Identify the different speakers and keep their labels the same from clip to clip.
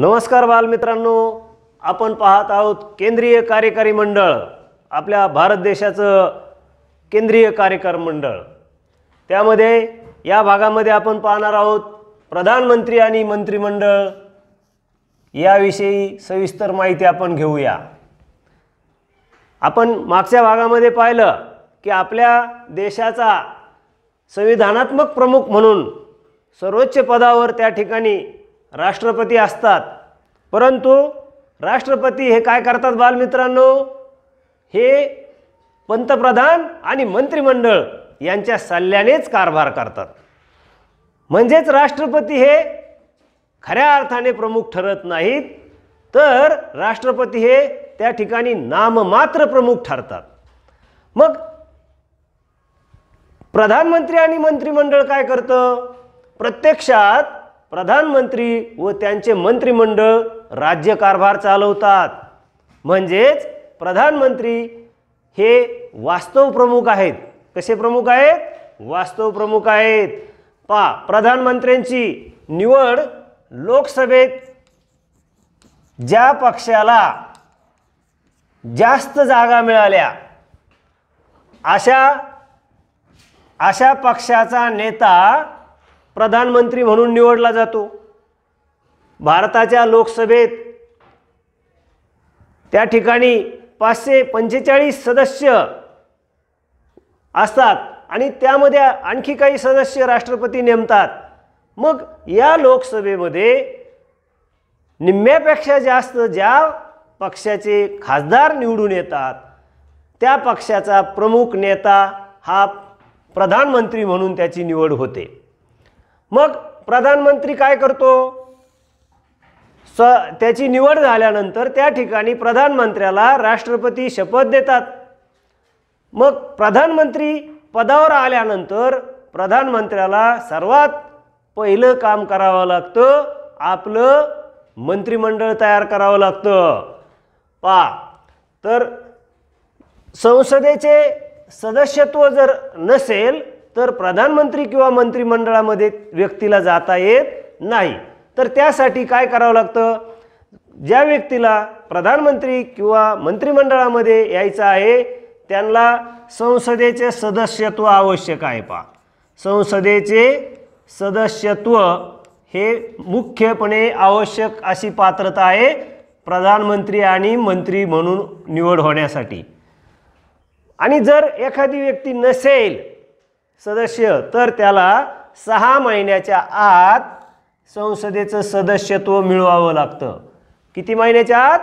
Speaker 1: नमस्कार बालमित्रांनो आपण पाहत आहोत केंद्रीय कार्यकारी मंडळ आपल्या भारत देशाचं केंद्रीय कार्यकारी मंडळ त्यामध्ये या भागामध्ये आपण पाहणार आहोत प्रधानमंत्री आणि मंत्रिमंडळ याविषयी सविस्तर माहिती आपण घेऊया आपण मागच्या भागामध्ये पाहिलं की आपल्या देशाचा संविधानात्मक प्रमुख म्हणून सर्वोच्च पदावर त्या ठिकाणी राष्ट्रपती असतात परंतु राष्ट्रपती हे काय करतात बालमित्रांनो हे पंतप्रधान आणि मंत्रिमंडळ यांच्या सल्ल्यानेच कारभार करतात म्हणजेच राष्ट्रपती हे खऱ्या अर्थाने प्रमुख ठरत नाहीत तर राष्ट्रपती हे त्या ठिकाणी नाममात्र प्रमुख ठरतात मग प्रधानमंत्री आणि मंत्रिमंडळ काय करतं प्रत्यक्षात प्रधानमंत्री व त्यांचे मंत्रिमंडळ राज्यकारभार चालवतात म्हणजेच प्रधानमंत्री हे वास्तव प्रमुख आहेत कसे प्रमुख आहेत वास्तव प्रमुख आहेत पा प्रधानमंत्र्यांची निवड लोकसभेत ज्या पक्षाला जास्त जागा मिळाल्या अशा अशा पक्षाचा नेता प्रधानमंत्री म्हणून निवडला जातो भारताच्या लोकसभेत त्या ठिकाणी पाचशे पंचेचाळीस सदस्य असतात आणि त्यामध्ये आणखी काही सदस्य राष्ट्रपती नेमतात मग या लोकसभेमध्ये निम्म्यापेक्षा जास्त ज्या पक्षाचे खासदार निवडून येतात त्या पक्षाचा प्रमुख नेता हा प्रधानमंत्री म्हणून त्याची निवड होते मग प्रधानमंत्री काय करतो स त्याची निवड झाल्यानंतर त्या ठिकाणी प्रधानमंत्र्याला राष्ट्रपती शपथ देतात मग प्रधानमंत्री पदावर आल्यानंतर प्रधानमंत्र्याला सर्वात पहिलं काम करावं लागतं आपलं मंत्रिमंडळ तयार करावं लागतं पा तर संसदेचे सदस्यत्व जर नसेल तर प्रधानमंत्री किंवा मंत्रिमंडळामध्ये व्यक्तीला जाता येत नाही तर त्यासाठी काय करावं लागतं ज्या व्यक्तीला प्रधानमंत्री किंवा मंत्रिमंडळामध्ये यायचं आहे त्यांना संसदेचे सदस्यत्व आवश्यक आहे पा संसदेचे सदस्यत्व हे मुख्यपणे आवश्यक अशी पात्रता आहे प्रधानमंत्री आणि मंत्री म्हणून निवड होण्यासाठी आणि जर एखादी व्यक्ती नसेल सदस्य तर त्याला सहा महिन्याच्या आत संसदेचं सदस्यत्व मिळवावं लागतं किती महिन्याच्या आत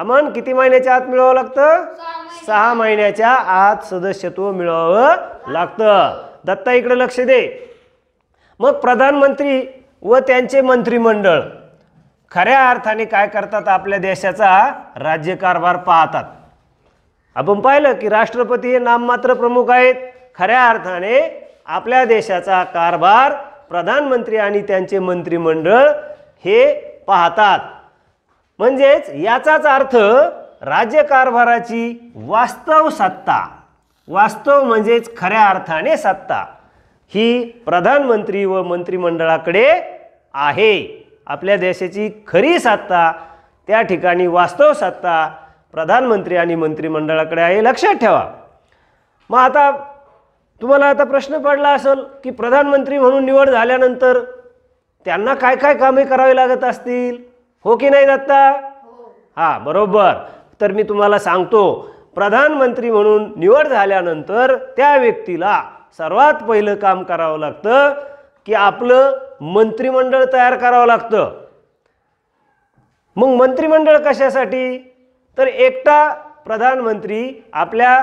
Speaker 1: अमन किती महिन्याच्या आत मिळवावं लागतं सहा महिन्याच्या आत सदस्यत्व मिळवावं लागतं दत्ता इकडे लक्ष दे मग प्रधानमंत्री व त्यांचे मंत्रिमंडळ खऱ्या अर्थाने काय करतात आपल्या देशाचा राज्यकारभार पाहतात आपण पाहिलं की राष्ट्रपती हे नाममात्र प्रमुख आहेत खऱ्या अर्थाने आपल्या देशाचा कारभार प्रधानमंत्री आणि त्यांचे मंत्रिमंडळ हे पाहतात म्हणजेच याचाच अर्थ राज्यकारभाराची वास्तव सत्ता वास्तव म्हणजेच खऱ्या अर्थाने सत्ता ही प्रधानमंत्री व मंत्रिमंडळाकडे आहे आपल्या देशाची खरी सत्ता त्या ठिकाणी वास्तव सत्ता प्रधानमंत्री आणि मंत्रिमंडळाकडे आहे लक्षात ठेवा मग आता तुम्हाला आता प्रश्न पडला असेल की प्रधानमंत्री म्हणून निवड झाल्यानंतर त्यांना काय काय कामे करावी लागत असतील हो की नाही दत्ता हां बरोबर तर मी तुम्हाला सांगतो प्रधानमंत्री म्हणून निवड झाल्यानंतर त्या व्यक्तीला सर्वात पहिलं काम करावं लागतं की आपलं मंत्रिमंडळ तयार करावं लागतं मग मंत्रिमंडळ कशासाठी तर एकटा प्रधानमंत्री आपल्या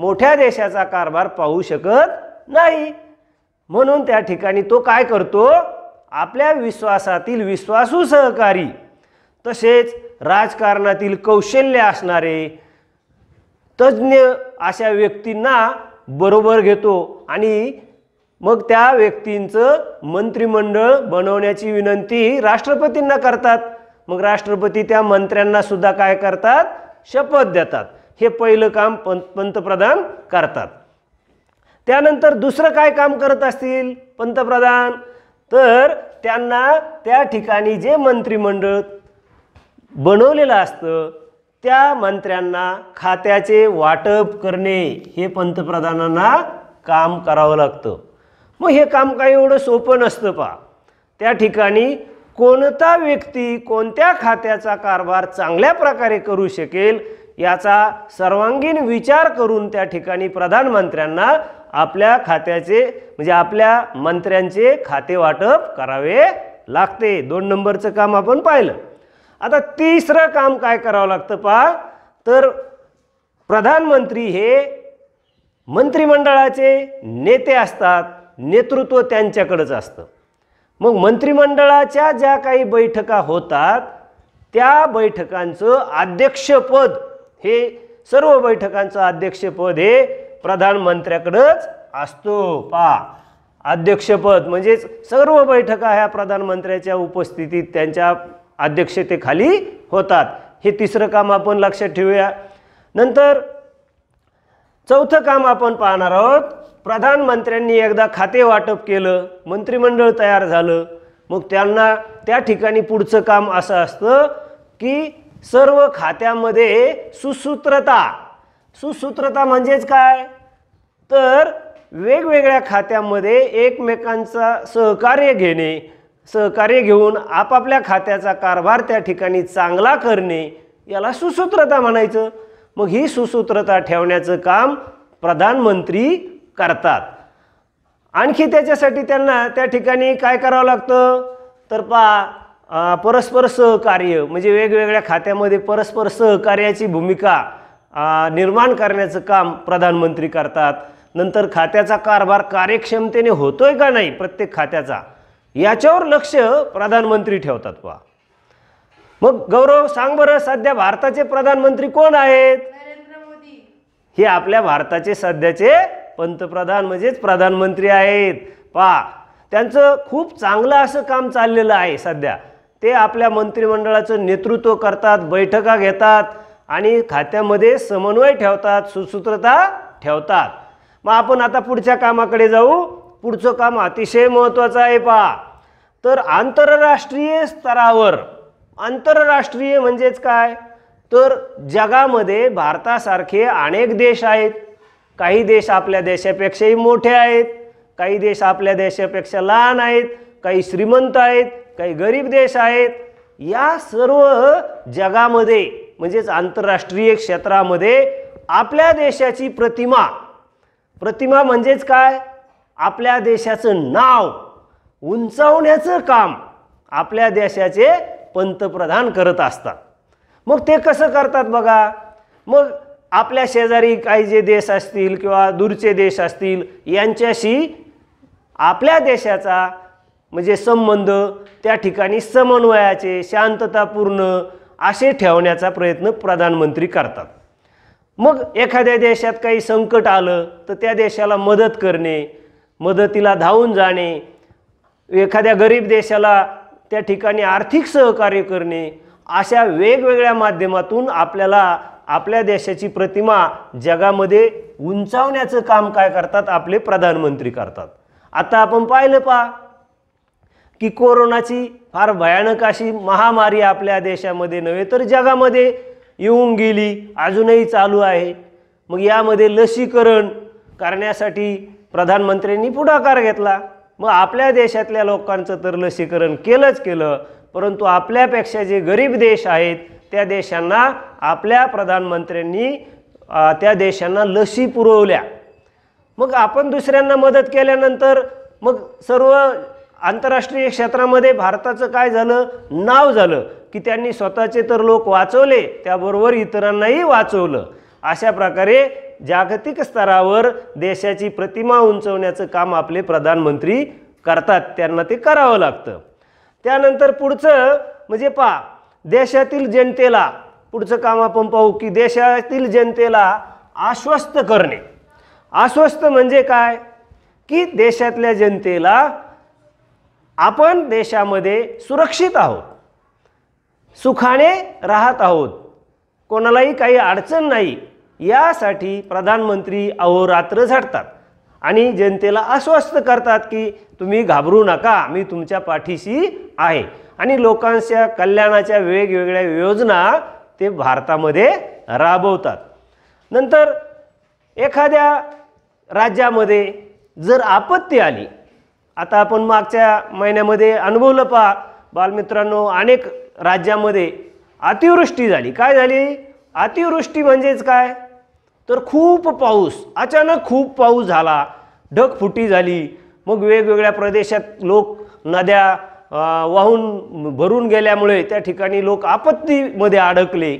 Speaker 1: मोठ्या देशाचा कारभार पाहू शकत नाही म्हणून त्या ठिकाणी तो काय करतो आपल्या विश्वासातील विश्वासू सहकारी तसेच राजकारणातील कौशल्य असणारे तज्ज्ञ अशा व्यक्तींना बरोबर घेतो आणि मग त्या व्यक्तींचं मंत्रिमंडळ बनवण्याची विनंती राष्ट्रपतींना करतात मग राष्ट्रपती त्या मंत्र्यांना सुद्धा काय करतात शपथ देतात हे पहिलं काम पंतप्रधान करतात त्यानंतर दुसरं काय काम करत असतील पंतप्रधान तर त्यांना त्या ठिकाणी जे मंत्रिमंडळ बनवलेलं असतं त्या मंत्र्यांना खात्याचे वाटप करणे हे पंतप्रधानांना काम करावं लागतं मग हे काम काय एवढं सोपं नसतं पा त्या ठिकाणी कोणता व्यक्ती कोणत्या खात्याचा कारभार चांगल्या प्रकारे करू शकेल याचा सर्वांगीण विचार करून त्या ठिकाणी प्रधानमंत्र्यांना आपल्या खात्याचे म्हणजे आपल्या मंत्र्यांचे खाते वाटप करावे लागते दोन नंबरचं काम आपण पाहिलं आता तिसरं काम काय करावं लागतं पहा तर प्रधानमंत्री हे मंत्रिमंडळाचे नेते असतात नेतृत्व त्यांच्याकडंच असतं मग मंत्रिमंडळाच्या ज्या काही बैठका होतात त्या बैठकांचं अध्यक्षपद हे सर्व बैठकांचं अध्यक्षपद हे प्रधानमंत्र्याकडंच असतो पा अध्यक्षपद म्हणजेच सर्व बैठका ह्या प्रधानमंत्र्याच्या उपस्थितीत त्यांच्या अध्यक्षतेखाली होतात हे तिसरं काम आपण लक्षात ठेवूया नंतर चौथं काम आपण पाहणार आहोत प्रधानमंत्र्यांनी एकदा खाते वाटप केलं मंत्रिमंडळ तयार झालं मग त्यांना त्या ठिकाणी पुढचं काम असं असतं की सर्व खात्यामध्ये सुसूत्रता सुसूत्रता म्हणजेच काय तर वेगवेगळ्या खात्यामध्ये एकमेकांचा सहकार्य घेणे सहकार्य घेऊन आपापल्या खात्याचा कारभार त्या ठिकाणी चांगला करणे याला सुसूत्रता म्हणायचं मग ही सुसूत्रता ठेवण्याचं काम प्रधानमंत्री करतात आणखी त्याच्यासाठी त्यांना त्या ठिकाणी काय करावं लागतं तर पा परस्पर सहकार्य म्हणजे वेगवेगळ्या खात्यामध्ये परस्पर सहकार्याची भूमिका निर्माण करण्याचं काम प्रधानमंत्री करतात नंतर खात्याचा कारभार कार्यक्षमतेने होतोय का नाही प्रत्येक खात्याचा याच्यावर लक्ष प्रधानमंत्री ठेवतात पहा मग गौरव सांग बरं सध्या भारताचे प्रधानमंत्री कोण आहेत हे आपल्या भारताचे सध्याचे पंतप्रधान म्हणजेच प्रधानमंत्री आहेत पहा त्यांचं खूप चांगलं असं काम चाललेलं आहे सध्या ते आपल्या मंत्रिमंडळाचं नेतृत्व करतात बैठका घेतात आणि खात्यामध्ये समन्वय ठेवतात सुसूत्रता ठेवतात मग आपण आता पुढच्या कामाकडे जाऊ पुढचं काम अतिशय महत्त्वाचं आहे पहा तर आंतरराष्ट्रीय स्तरावर आंतरराष्ट्रीय म्हणजेच काय तर जगामध्ये भारतासारखे अनेक देश आहेत काही देश आपल्या देशापेक्षाही मोठे आहेत काही देश आपल्या देशापेक्षा लहान आहेत काही श्रीमंत आहेत काही गरीब देश आहेत या सर्व जगामध्ये म्हणजेच आंतरराष्ट्रीय क्षेत्रामध्ये आपल्या देशाची प्रतिमा प्रतिमा म्हणजेच काय आपल्या देशाचं नाव उंचावण्याचं काम आपल्या देशाचे पंतप्रधान करत असतात मग ते कसं करतात बघा मग आपल्या शेजारी काही जे देश असतील किंवा दूरचे देश असतील यांच्याशी आपल्या देशाचा म्हणजे संबंध त्या ठिकाणी समन्वयाचे शांततापूर्ण असे ठेवण्याचा प्रयत्न प्रधानमंत्री करतात मग एखाद्या देशात काही संकट आलं तर त्या देशाला मदत करणे मदतीला धावून जाणे एखाद्या गरीब देशाला त्या ठिकाणी आर्थिक सहकार्य करणे अशा वेगवेगळ्या माध्यमातून आपल्याला आपल्या देशाची प्रतिमा जगामध्ये उंचावण्याचं काम काय करतात आपले प्रधानमंत्री करतात आता आपण पाहिलं पा की कोरोनाची फार भयानक अशी महामारी आपल्या देशामध्ये नव्हे तर जगामध्ये येऊन गेली अजूनही चालू आहे मग यामध्ये लसीकरण करण्यासाठी प्रधानमंत्र्यांनी पुढाकार घेतला मग आपल्या देशातल्या लोकांचं तर लसीकरण केलंच केलं परंतु आपल्यापेक्षा जे गरीब देश आहेत त्या देशांना आपल्या प्रधानमंत्र्यांनी त्या देशांना लसी पुरवल्या मग आपण दुसऱ्यांना मदत केल्यानंतर मग सर्व आंतरराष्ट्रीय क्षेत्रामध्ये भारताचं काय झालं नाव झालं की त्यांनी स्वतःचे तर लोक वाचवले त्याबरोबर इतरांनाही वाचवलं अशा प्रकारे जागतिक स्तरावर देशाची प्रतिमा उंचवण्याचं काम आपले प्रधानमंत्री करतात त्यांना ते करावं लागतं त्यानंतर पुढचं म्हणजे पा देशातील जनतेला पुढचं काम आपण पाहू की देशातील जनतेला आश्वस्त करणे आश्वस्त म्हणजे काय की देशातल्या जनतेला आपण देशामध्ये सुरक्षित आहोत सुखाने राहत आहोत कोणालाही काही अडचण नाही यासाठी प्रधानमंत्री अहोरात्र झटतात आणि जनतेला अस्वस्थ करतात की तुम्ही घाबरू नका मी तुमच्या पाठीशी आहे आणि लोकांच्या कल्याणाच्या वेगवेगळ्या योजना ते भारतामध्ये राबवतात नंतर एखाद्या राज्यामध्ये जर आपत्ती आली आता आपण मागच्या महिन्यामध्ये अनुभवलं पहा बालमित्रांनो अनेक राज्यामध्ये अतिवृष्टी झाली काय झाली अतिवृष्टी म्हणजेच काय तर खूप पाऊस अचानक खूप पाऊस झाला ढगफुटी झाली मग वेगवेगळ्या प्रदेशात लोक नद्या वाहून भरून गेल्यामुळे त्या ठिकाणी लोक आपत्तीमध्ये अडकले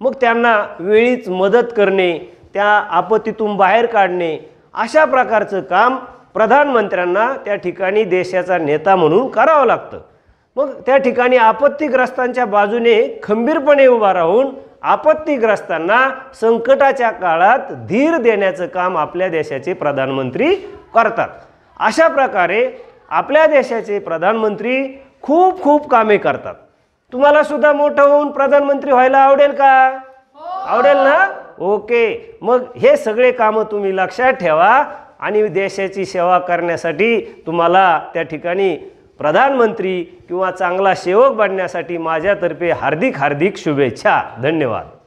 Speaker 1: मग त्यांना वेळीच मदत करणे त्या आपत्तीतून बाहेर काढणे अशा प्रकारचं काम प्रधानमंत्र्यांना त्या ठिकाणी देशाचा नेता म्हणून करावं लागतं मग त्या ठिकाणी आपत्तीग्रस्तांच्या बाजूने खंबीरपणे उभा राहून आपत्तीग्रस्तांना संकटाच्या काळात धीर देण्याचं काम आपल्या देशाचे प्रधानमंत्री करतात अशा प्रकारे आपल्या देशाचे प्रधानमंत्री खूप खूप कामे करतात तुम्हाला सुद्धा मोठं होऊन प्रधानमंत्री व्हायला आवडेल का हो. आवडेल ना ओके मग हे सगळे कामं तुम्ही लक्षात ठेवा आणि देशाची सेवा करण्यासाठी तुम्हाला त्या ठिकाणी प्रधानमंत्री किंवा चांगला सेवक बनण्यासाठी माझ्यातर्फे हार्दिक हार्दिक शुभेच्छा धन्यवाद